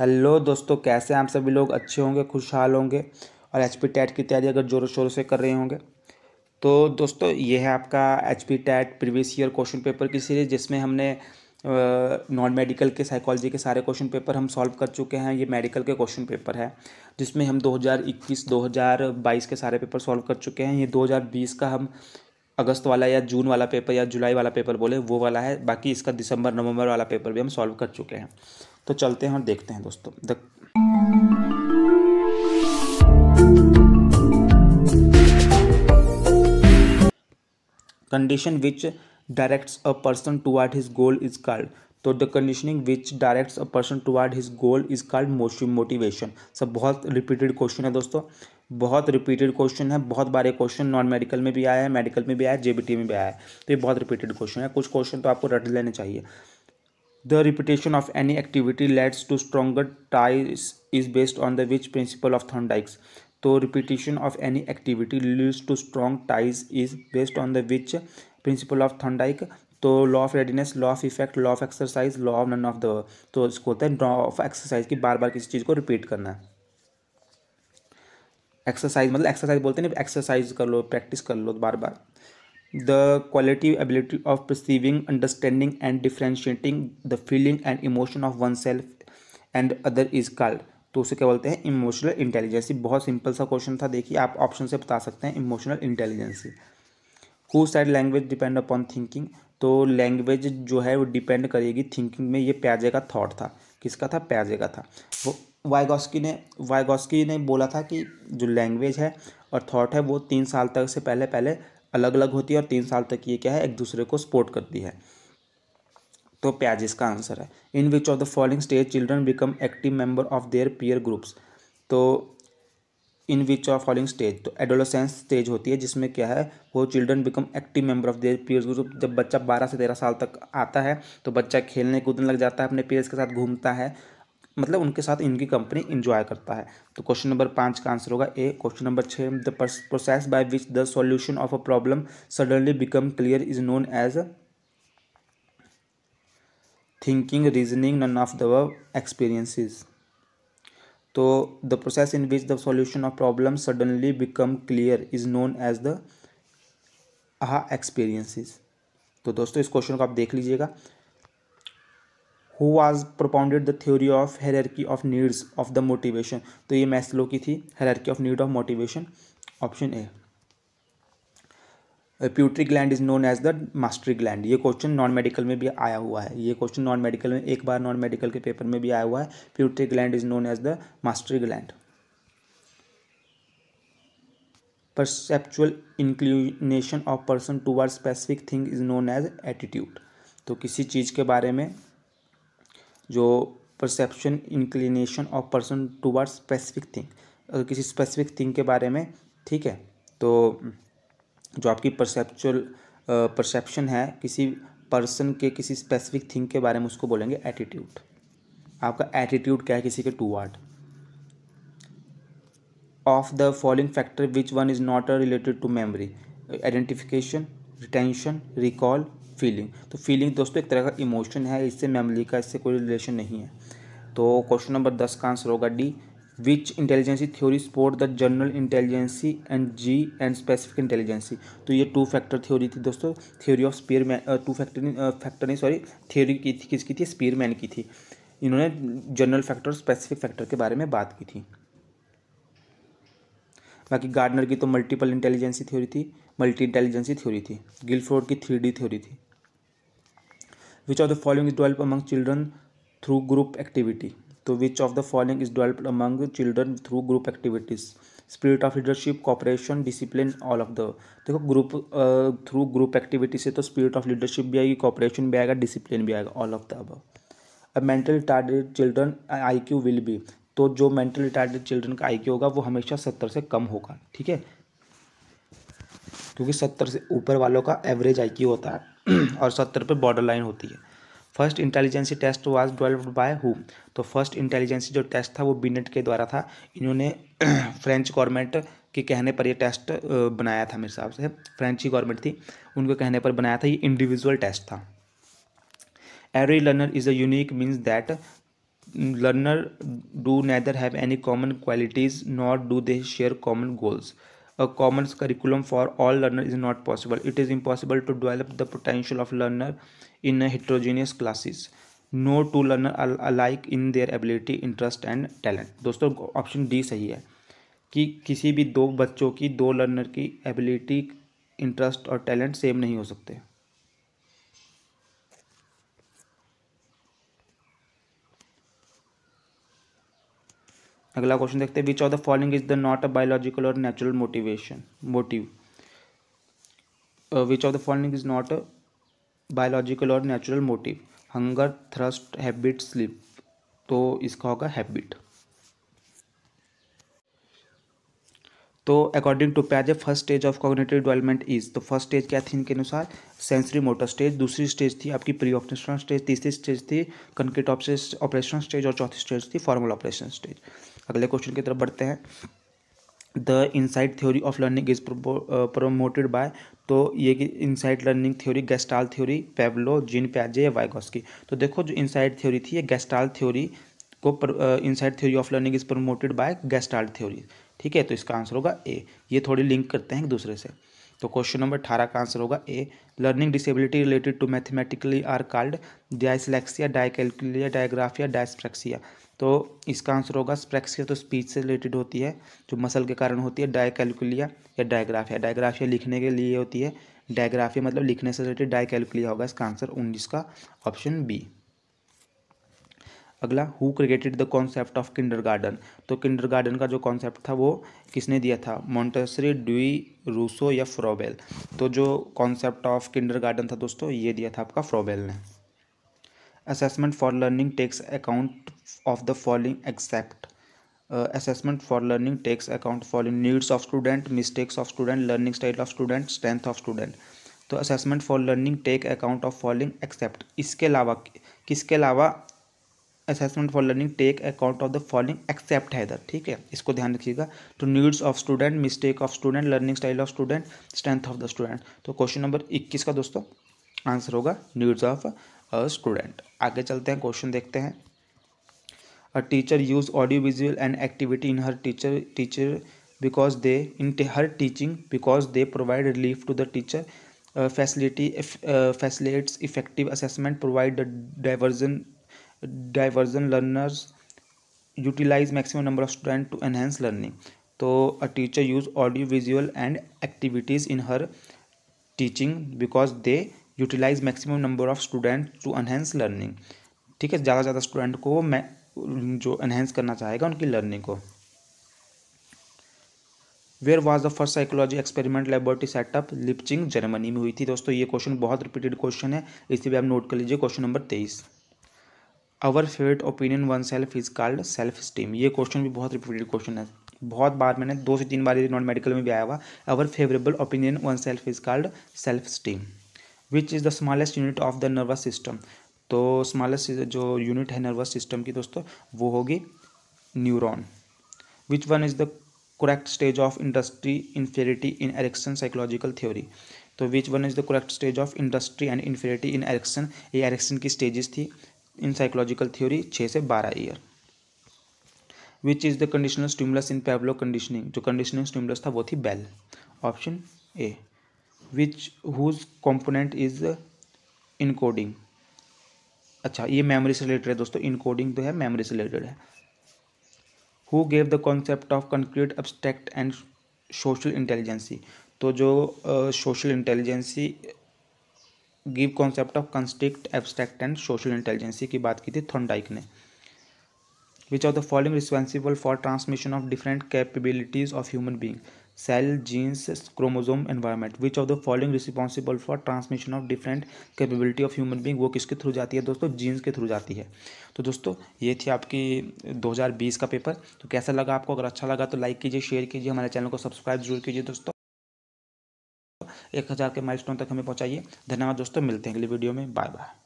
Hello दोस्तों कैसे आप सभी लोग अच्छे होंगे खुशहाल होंगे और एच पी टैट की तैयारी अगर ज़ोरों शोरों से कर रहे होंगे तो दोस्तों ये है आपका H P TET previous year question paper की सीरीज़ जिसमें हमने नॉन मेडिकल के साइकोलॉजी के सारे क्वेश्चन पेपर हम सॉल्व कर चुके हैं ये मेडिकल के क्वेश्चन पेपर है जिसमें हम 2021 2022 के सारे पेपर सॉल्व कर चुके हैं ये 2020 का हम अगस्त वाला या जून वाला पेपर या जुलाई वाला पेपर बोले वो वाला है बाकी इसका दिसंबर नवंबर वाला पेपर भी हम सॉल्व कर चुके हैं तो चलते हैं और देखते हैं दोस्तों the condition which directs a person toward his goal is called तो the conditioning which directs a person toward his goal is called motion motivation सब बहुत रिपीटेड क्वेश्चन है दोस्तों बहुत रिपीटेड क्वेश्चन है बहुत बारे क्वेश्चन नॉन मेडिकल में भी आया है मेडिकल में भी आया है जेबीटी में भी आया है तो ये बहुत रिपीटेड क्वेश्चन है कुछ क्वेश्चन तो आपको रट लेने चाहिए the repetition of any activity leads to stronger ties is based on the which principle of Thorndike's. तो repetition of any activity leads to strong ties is based on the which principle of Thorndike तो law of readiness law of effect law of exercise law of none of the तो इसको होता है law of exercise की बार बार किसी चीज़ को repeat करना है एक्सरसाइज मतलब एक्सरसाइज बोलते हैं ना एक्सरसाइज कर लो प्रैक्टिस कर लो बार बार the quality ability of perceiving understanding and differentiating the feeling and emotion of oneself and other is called तो उसे क्या बोलते हैं इमोशनल इंटेलिजेंसी बहुत सिंपल सा क्वेश्चन था देखिए आप ऑप्शन से बता सकते हैं emotional intelligence who said language depend upon thinking तो लैंग्वेज जो है वो डिपेंड करेगी थिंकिंग में ये प्याजे का थॉट था किसका था प्याजे का था वो वाइगोस्की ने वाइगोस्की ने बोला था कि जो लैंग्वेज है और थॉट है वो तीन साल तक से पहले पहले अलग अलग होती है और तीन साल तक ये क्या है एक दूसरे को सपोर्ट करती है तो प्याज इसका आंसर है in which of the following stage children become active member of their peer groups तो in which of following stage तो एडोलोसेंस स्टेज होती है जिसमें क्या है वो children become active member of their peer group जब बच्चा बारह से तेरह साल तक आता है तो बच्चा खेलने कूदने लग जाता है अपने पीयर्स के साथ घूमता है मतलब उनके साथ इनकी कंपनी इंजॉय करता है तो क्वेश्चन नंबर पाँच का आंसर होगा ए क्वेश्चन नंबर छः the process by which the solution of a problem suddenly become clear is known as thinking reasoning none of the experiences तो the process in which the solution of problem suddenly become clear is known as the aha experiences तो दोस्तों इस question को आप देख लीजिएगा who was propounded the theory of hierarchy of needs of the motivation तो ये मैस्लो की थी hierarchy of need of motivation option A pituitary gland is known as the master gland ये क्वेश्चन नॉन मेडिकल में भी आया हुआ है ये क्वेश्चन नॉन मेडिकल में एक बार नॉन मेडिकल के पेपर में भी आया हुआ है pituitary gland is known as the master gland perceptual inclination of person toward specific thing is known as attitude तो किसी चीज़ के बारे में जो perception inclination of person toward specific thing अगर किसी स्पेसिफिक थिंग के बारे में ठीक है तो जो आपकी परसेप्चुअल परसेप्शन है किसी पर्सन के किसी स्पेसिफिक थिंग के बारे में उसको बोलेंगे एटीट्यूड आपका एटीट्यूड क्या है किसी के toward of the following factor which one is not related to memory identification retention recall feeling तो फीलिंग दोस्तों एक तरह का इमोशन है इससे मेमोरी का इससे कोई रिलेशन नहीं है तो क्वेश्चन नंबर दस का आंसर होगा D which intelligence theory support the general intelligence and G and specific intelligence तो ये टू फैक्टर थ्योरी थी दोस्तों theory of Spearman two factor factor नहीं सॉरी थ्योरी की थी किसकी थी स्पीयर मैन की थी इन्होंने जनरल फैक्टर और स्पेसिफिक फैक्टर के बारे में बात की थी बाकी गार्डनर की तो मल्टीपल इंटेलिजेंसी थ्योरी थी मल्टी इंटेलिजेंसी थ्योरी थी गिलफोर्ड की थ्री डी थ्योरी थी which of the following is develop among children through group activity तो which of the following is developed among children through group activities spirit of leadership cooperation discipline all of the देखो group through group activity से तो spirit of leadership भी आएगी corporation भी आएगा discipline भी आएगा ऑल ऑफ द अब अब mental retarded children I Q will be तो जो मेंटल रिटार्डेड चिल्ड्रन का आई होगा वो हमेशा सत्तर से कम होगा ठीक है क्योंकि सत्तर से ऊपर वालों का एवरेज आई होता है और सत्तर पे बॉर्डर लाइन होती है first intelligence test was developed by who तो फर्स्ट इंटेलिजेंसी जो टेस्ट था वो बीनेट के द्वारा था इन्होंने फ्रेंच गवर्नमेंट के कहने पर ये टेस्ट बनाया था मेरे हिसाब से फ्रेंच ही गवर्नमेंट थी उनके कहने पर बनाया था ये इंडिविजुअल टेस्ट था every learner is a unique means that learner do neither have any common qualities not do they share common goals a common curriculum for all learner is not possible it is impossible to develop the potential of learner in heterogeneous classes no two learner alike in their ability interest and talent दोस्तों option D सही है कि किसी भी दो बच्चों की दो लर्नर की एबिलिटी इंटरेस्ट और टैलेंट सेम नहीं हो सकते अगला क्वेश्चन देखते हैं which of the following is the not a biological or natural motivation motive which of the following is not a biological or natural motive hunger thirst habit sleep तो इसका होगा habit तो अकॉर्डिंग टू पैजे first stage of cognitive development is तो first stage क्या थी इनके अनुसार सेंसरी मोटर स्टेज दूसरी स्टेज थी आपकी प्री ऑपरेशनल स्टेज तीसरी स्टेज थी कंक्रीट ऑपरेशनल स्टेज और चौथी स्टेज थी फॉर्मल ऑपरेशन स्टेज अगले क्वेश्चन की तरफ बढ़ते हैं the insight theory of learning is promoted by तो ये कि insight learning theory gestalt theory Pavlov Jean प्याजे या की तो देखो जो इनसाइट थ्योरी थी ये गेस्टाल थ्योरी को insight theory of learning is promoted by gestalt theory ठीक है तो इसका आंसर होगा ए ये थोड़ी लिंक करते हैं एक दूसरे से तो क्वेश्चन नंबर अठारह का आंसर होगा a learning disability related to mathematically are called dyslexia dyscalculia dysgraphia dyspraxia तो इसका आंसर होगा स्प्रेक्सिया तो स्पीच से रिलेटेड होती है जो मसल के कारण होती है डायकैलकुलिया या डायग्राफिया डायग्राफिया लिखने के लिए होती है डायग्राफिया मतलब लिखने से रिलेटेड डायकैलकुलिया होगा इसका आंसर उन्नीस का ऑप्शन बी अगला who created the concept of kindergarten तो किंडर गार्डन का जो कॉन्सेप्ट था वो किसने दिया था मोन्टेसरी डुई रूसो या फ्रोबेल तो जो कॉन्सेप्ट ऑफ किंडर गार्डन था दोस्तों ये दिया था आपका फ्रोबेल ने assessment for learning takes account of the following except assessment for learning takes account following needs of student mistakes of student learning style of student strength of student तो assessment for learning take account of following except इसके अलावा किसके अलावा assessment for learning take account of the following except है इधर ठीक है इसको ध्यान रखिएगा तो needs of student mistake of student learning style of student strength of the student तो क्वेश्चन नंबर इक्कीस का दोस्तों आंसर होगा नीड्स ऑफ अ स्टूडेंट आगे चलते हैं क्वेश्चन देखते हैं a teacher use audio visual and activity in her teacher teacher because they in her teaching because they provide relief to the teacher facility facilitates effective assessment provide diversion diversion learners utilise maximum number of student to enhance learning तो a teacher use audio visual and activities in her teaching because they utilise maximum number of student to enhance learning ठीक है ज़्यादा से ज़्यादा student को मैं जो enhance करना चाहेगा उनकी लर्निंग को where was the first psychology experiment laboratory setup Leipzig Germany में हुई थी दोस्तों ये क्वेश्चन बहुत रिपीटेड क्वेश्चन है इसलिए भी आप नोट कर लीजिए क्वेश्चन नंबर तेईस our favourite opinion one self is called self esteem ये क्वेश्चन भी बहुत रिपीटेड क्वेश्चन है बहुत बार मैंने दो से तीन बार नॉन मेडिकल में भी आया हुआ our favourable opinion one self is called self esteem which is the smallest unit of the nervous system तो स्मॉलेस्ट जो यूनिट है नर्वस सिस्टम की दोस्तों वो होगी neuron which one is the correct stage of industry inferiority in Erikson psychological theory तो which one is the correct stage of industry and inferiority in Erikson ये Erikson की stages थी in psychological theory छः से बारह year which is the conditional stimulus in Pavlov conditioning जो conditioning stimulus था वो थी bell option A which whose component is encoding अच्छा ये मेमोरी से रिलेटेड है दोस्तों इनकोडिंग तो है मेमोरी से रिलेटेड है who gave the concept of concrete abstract and social intelligence तो जो social intelligence give concept of concrete abstract and social intelligence की बात की थी थॉन्डाइक ने which are the following responsible for transmission of different capabilities of human being cell genes chromosome environment which of the following responsible for transmission of different capability of human being वो किसके through जाती है दोस्तों jeans के through जाती है तो दोस्तों ये थी आपकी 2020 का पेपर तो कैसा लगा आपको अगर अच्छा लगा तो लाइक कीजिए शेयर कीजिए हमारे चैनल को सब्सक्राइब जरूर कीजिए दोस्तों एक हज़ार के माइल तक हमें पहुँचाइए धन्यवाद दोस्तों मिलते हैं अगली वीडियो में बाय बाय